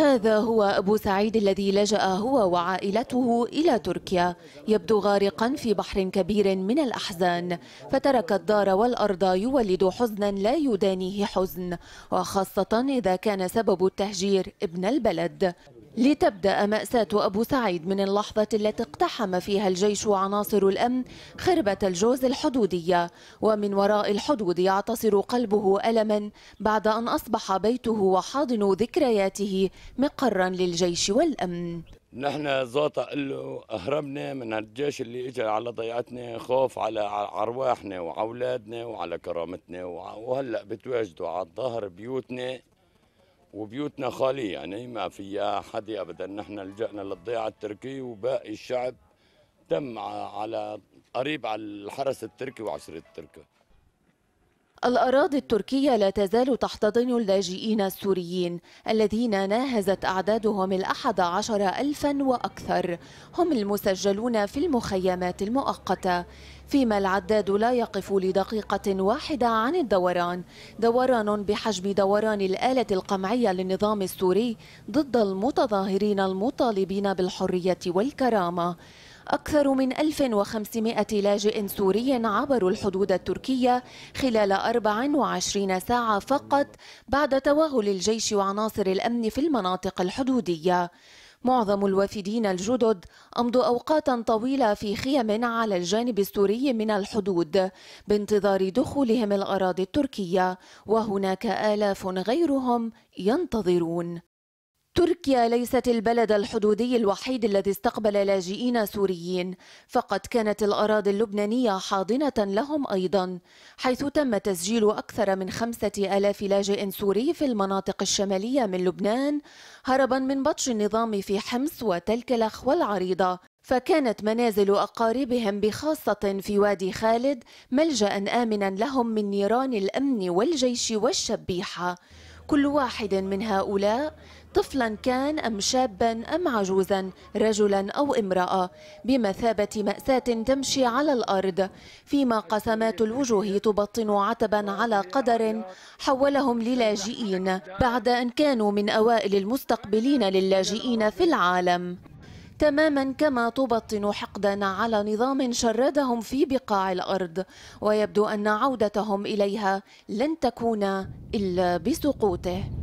هذا هو أبو سعيد الذي لجأ هو وعائلته إلى تركيا يبدو غارقا في بحر كبير من الأحزان فترك الدار والأرض يولد حزنا لا يدانيه حزن وخاصة إذا كان سبب التهجير ابن البلد لتبدأ مأساة أبو سعيد من اللحظة التي اقتحم فيها الجيش وعناصر الأمن خربة الجوز الحدودية ومن وراء الحدود يعتصر قلبه ألما بعد أن أصبح بيته وحاضن ذكرياته مقرا للجيش والأمن نحن زوطة له أهربنا من الجيش اللي اجى على ضيعتنا خوف على ارواحنا وعولادنا وعلى كرامتنا وهلا بتواجدوا على الظهر بيوتنا وبيوتنا خالية يعني ما فيها حد ابدا نحن لجأنا للضيعة التركي وباقي الشعب تم على قريب على الحرس التركي وعشرة التركي الأراضي التركية لا تزال تحتضن اللاجئين السوريين الذين ناهزت أعدادهم الأحد عشر ألفا وأكثر هم المسجلون في المخيمات المؤقتة فيما العداد لا يقف لدقيقة واحدة عن الدوران دوران بحجم دوران الآلة القمعية للنظام السوري ضد المتظاهرين المطالبين بالحرية والكرامة أكثر من 1500 لاجئ سوري عبروا الحدود التركية خلال 24 ساعة فقط بعد توغل الجيش وعناصر الأمن في المناطق الحدودية معظم الوافدين الجدد أمضوا أوقاتا طويلة في خيم على الجانب السوري من الحدود بانتظار دخولهم الأراضي التركية وهناك آلاف غيرهم ينتظرون تركيا ليست البلد الحدودي الوحيد الذي استقبل لاجئين سوريين فقد كانت الأراضي اللبنانية حاضنة لهم أيضا حيث تم تسجيل أكثر من خمسة ألاف لاجئ سوري في المناطق الشمالية من لبنان هربا من بطش النظام في حمص وتلك الأخوة العريضة فكانت منازل أقاربهم بخاصة في وادي خالد ملجأ آمنا لهم من نيران الأمن والجيش والشبيحة كل واحد من هؤلاء طفلا كان أم شابا أم عجوزا رجلا أو امرأة بمثابة مأساة تمشي على الأرض فيما قسمات الوجوه تبطن عتبا على قدر حولهم للاجئين بعد أن كانوا من أوائل المستقبلين للاجئين في العالم تماما كما تبطن حقدا على نظام شردهم في بقاع الارض ويبدو ان عودتهم اليها لن تكون الا بسقوطه